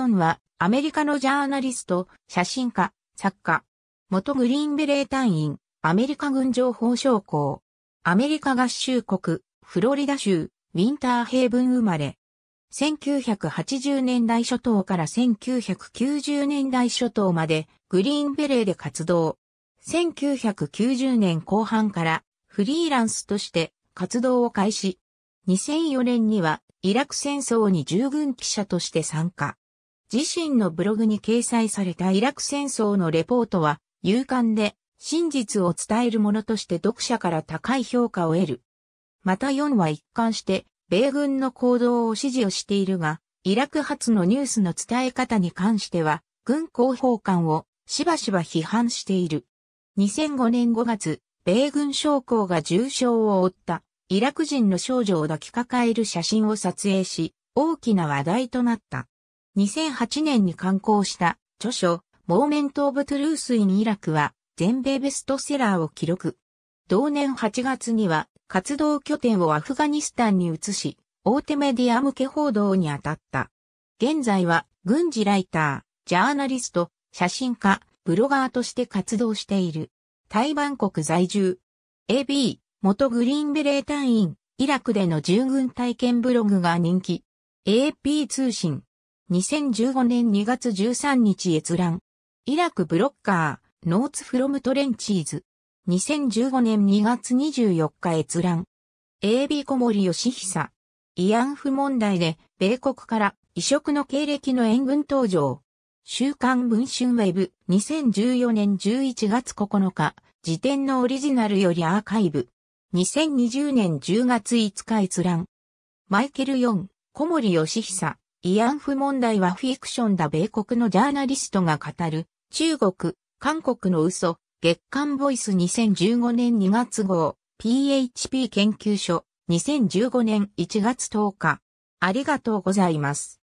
ョンは、アメリカのジャーナリスト、写真家、作家、元グリーンベレー隊員、アメリカ軍情報将校、アメリカ合衆国、フロリダ州、ウィンターヘイブン生まれ。1980年代初頭から1990年代初頭までグリーンベレーで活動。1990年後半からフリーランスとして活動を開始。2004年にはイラク戦争に従軍記者として参加。自身のブログに掲載されたイラク戦争のレポートは、勇敢で真実を伝えるものとして読者から高い評価を得る。また4は一貫して、米軍の行動を支持をしているが、イラク発のニュースの伝え方に関しては、軍広報官をしばしば批判している。2005年5月、米軍将校が重傷を負ったイラク人の少女を抱きかかえる写真を撮影し、大きな話題となった。2008年に刊行した著書、モーメント・オブ・トゥルース・イン・イラクは全米ベストセラーを記録。同年8月には活動拠点をアフガニスタンに移し、大手メディア向け報道に当たった。現在は軍事ライター、ジャーナリスト、写真家、ブロガーとして活動している。台湾国在住。AB、元グリーンベレー隊員、イラクでの従軍体験ブログが人気。AP 通信、2015年2月13日閲覧。イラクブロッカー、ノーツフロムトレンチーズ。2015年2月24日閲覧。AB 小森義久。慰安婦問題で、米国から異色の経歴の援軍登場。週刊文春ウェブ2014年11月9日、辞典のオリジナルよりアーカイブ。2020年10月5日閲覧。マイケル4、小森義久。慰安婦問題はフィクションだ米国のジャーナリストが語る、中国、韓国の嘘、月刊ボイス2015年2月号、PHP 研究所、2015年1月10日。ありがとうございます。